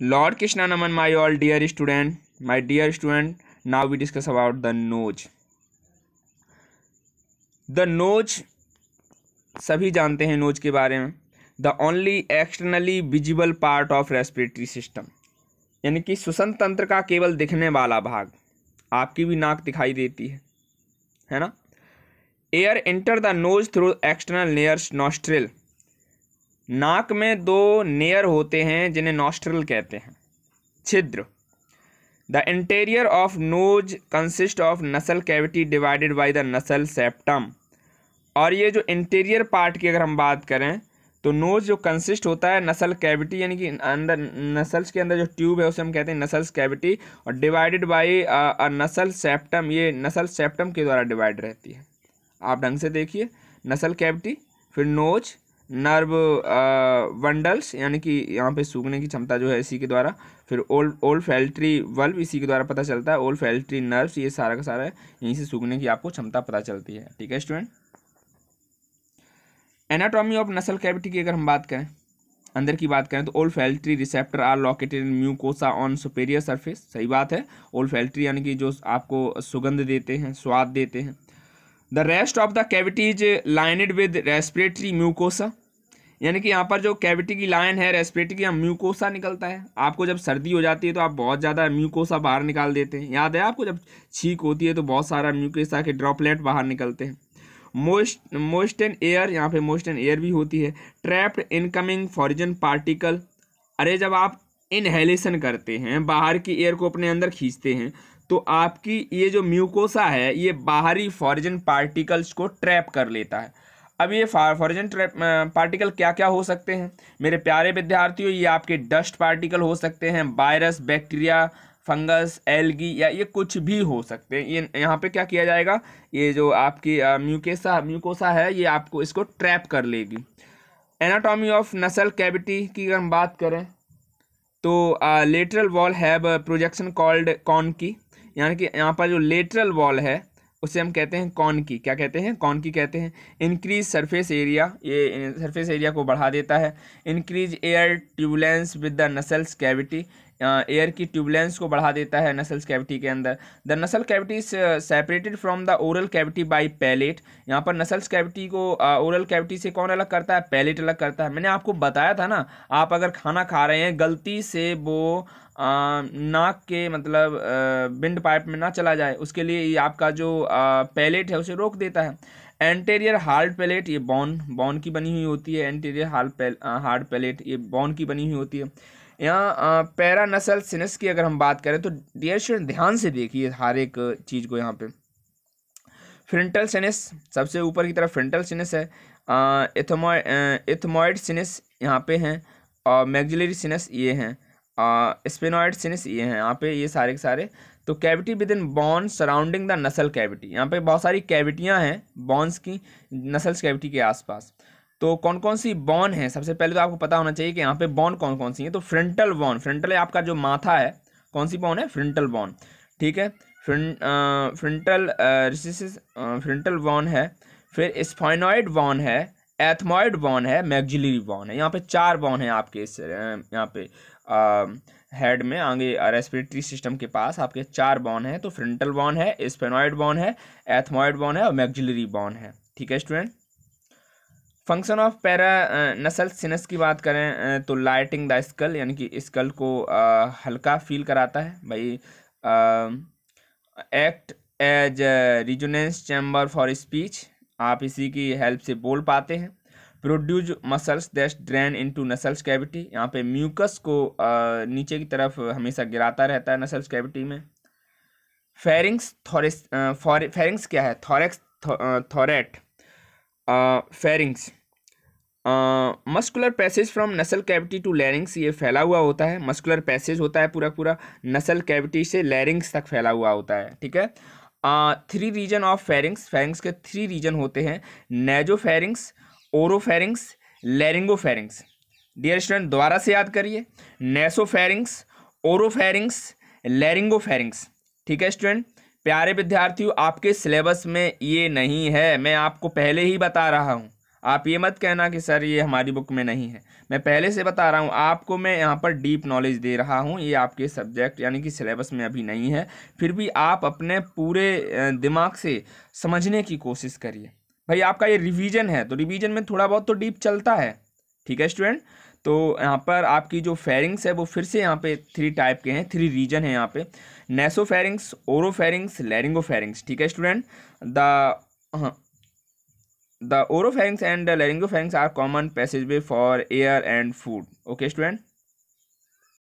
Lord Krishna नमन my all dear student my dear student now we discuss about the nose the nose सभी जानते हैं nose के बारे में the only externally visible part of respiratory system यानी कि सुसन तंत्र का केवल दिखने वाला भाग आपकी भी नाक दिखाई देती है है ना air enter the nose through external layers nostril नाक में दो नेयर होते हैं जिन्हें नॉस्ट्रल कहते हैं छिद्र the interior of nose consist of nasal cavity divided by the nasal septum और ये जो इंटीरियर पार्ट की अगर हम बात करें तो नोज जो कंसिस्ट होता है नसल कैविटी यानी कि अंदर नसल्स के अंदर जो ट्यूब है उसे हम कहते हैं नसल्स कैविटी और डिवाइडेड बाई नसल सेप्टम ये नसल सेप्टम के द्वारा डिवाइड रहती है आप ढंग से देखिए नसल कैविटी फिर नोज नर्व वंडल्स यानी कि यहाँ पे सूखने की क्षमता जो है इसी के द्वारा फिर ओल्ड ओल्ड फैल्ट्री वल्व इसी के द्वारा पता चलता है ओल्ड फैल्ट्री नर्व्स ये सारा का सारा है यहीं से सूखने की आपको क्षमता पता चलती है ठीक है student anatomy of nasal cavity की अगर हम बात करें अंदर की बात करें तो olfactory receptor are located in mucosa on superior surface सही बात है ओल्ड फैल्ट्री यानी कि जो आपको सुगंध देते हैं स्वाद देते हैं the rest of the cavities lined with respiratory mucosa यानी कि यहाँ पर जो कैविटी की लाइन है रेस्पिरेटरी की म्यूकोसा निकलता है आपको जब सर्दी हो जाती है तो आप बहुत ज़्यादा म्यूकोसा बाहर निकाल देते हैं याद है आपको जब छींक होती है तो बहुत सारा म्यूकोसा के ड्रॉपलेट बाहर निकलते हैं मोस्ट मोस्टन एयर यहाँ पे मोस्टन एयर भी होती है ट्रैप्ड इनकमिंग फॉरिजन पार्टिकल अरे जब आप इनहेलेशन करते हैं बाहर की एयर को अपने अंदर खींचते हैं तो आपकी ये जो म्यूकोसा है ये बाहरी फॉरिजन पार्टिकल्स को ट्रैप कर लेता है अब ये फॉरजन पार्टिकल क्या क्या हो सकते हैं मेरे प्यारे विद्यार्थियों ये आपके डस्ट पार्टिकल हो सकते हैं वायरस बैक्टीरिया फंगस एलगी या ये कुछ भी हो सकते हैं ये यहाँ पे क्या किया जाएगा ये जो आपकी म्यूकेसा म्यूकोसा है ये आपको इसको ट्रैप कर लेगी एनाटॉमी ऑफ नसल कैविटी की अगर हम बात करें तो lateral wall have projection called conchae यानी कि यहाँ पर जो लेटरल वॉल है उसे हम कहते हैं कौन की क्या कहते हैं कौन की कहते हैं इंक्रीज सरफेस एरिया ये सरफेस एरिया को बढ़ा देता है increase air turbulence with the nasals cavity air की ट्यूबलेंस को बढ़ा देता है नसल्स कैविटी के अंदर the nasal cavity is separated from the oral cavity by palate यहाँ पर नसल्स कैविटी को ओरल uh, कैविटी से कौन अलग करता है पैलेट अलग करता है मैंने आपको बताया था ना आप अगर खाना खा रहे हैं गलती से वो नाक के मतलब विंड पाइप में ना चला जाए उसके लिए ये आपका जो पैलेट है उसे रोक देता है एंटेरियर हार्ड पैलेट ये बॉन बॉन की बनी हुई होती है एंटेरियर हार्ड हार्ड पैलेट ये बॉन की बनी हुई होती है यहाँ पैरा नसल सिनस की अगर हम बात करें तो डियर स्टूडेंट ध्यान से देखिए हर एक चीज़ को यहाँ पे फ्रंटल सिनस सबसे ऊपर की तरफ फ्रंटल सिनस है एथमो एथमोइड सिनस यहाँ पे हैं और मैगजिलरी सिनस ये हैं स्पिनोइड सिनिस ये हैं यहाँ पे ये सारे के सारे तो कैविटी विद इन बॉन सराउंडिंग द नसल कैविटी यहाँ पे बहुत सारी कैविटियाँ हैं बॉन्स की नसल्स कैविटी के आसपास तो कौन कौन सी बॉन है सबसे पहले तो आपको पता होना चाहिए कि यहाँ पे बॉन कौन कौन सी है तो फ्रंटल बॉन फ्रंटल आपका जो माथा है कौन सी बॉन है फ्रंटल बॉन ठीक है फ्रंटल फ्रंटल बॉन है फिर स्पाइनॉइड बॉन है एथमॉइड बॉन है मैगजिलरी बॉन है यहाँ पे चार बॉन है आपके इस यहाँ पे हेड में आगे रेस्पिरेटरी सिस्टम के पास आपके चार बॉन हैं तो फ्रंटल बॉन है स्पेनॉइड बॉन है एथमॉइड बॉन है और मैगजिलरी बॉन है ठीक है स्टूडेंट फंक्शन ऑफ पैरा नसल सिनस की बात करें तो लाइटिंग द स्कल यानी कि स्कल को आ, हल्का फील कराता है भाई act as resonance chamber for speech आप इसी की हेल्प से बोल पाते हैं produce muscles that drain into nasals cavity यहाँ पे म्यूकस को नीचे की तरफ हमेशा गिराता रहता है नसल्स कैविटी में फेरिंग्स थॉरिस फेरिंग्स क्या है thorax throat pharynx muscular passage from nasal cavity to larynx ये फैला हुआ होता है मस्कुलर पैसेज होता है पूरा पूरा नसल कैविटी से लैरिंग्स तक फैला हुआ होता है ठीक है three region of pharynx pharynx के थ्री रीजन होते हैं nasopharynx oropharynx pharynx dear student दोबारा से याद करिए नेसोफेरिंग्स ओरोफेरिंग्स फेरिंग्स ठीक है स्टूडेंट प्यारे विद्यार्थियों आपके सिलेबस में ये नहीं है मैं आपको पहले ही बता रहा हूँ आप ये मत कहना कि सर ये हमारी बुक में नहीं है मैं पहले से बता रहा हूँ आपको मैं यहाँ पर डीप नॉलेज दे रहा हूँ ये आपके सब्जेक्ट यानी कि सिलेबस में अभी नहीं है फिर भी आप अपने पूरे दिमाग से समझने की कोशिश करिए भाई आपका ये रिवीजन है तो रिवीजन में थोड़ा बहुत तो डीप चलता है ठीक है स्टूडेंट तो यहाँ पर आपकी जो फेरिंग्स है वो फिर से यहाँ पे थ्री टाइप के हैं थ्री रीजन है यहाँ पे nasopharynx oropharynx laryngopharynx ठीक है student the the oropharynx and laryngopharynx are common passage way for air and food okay student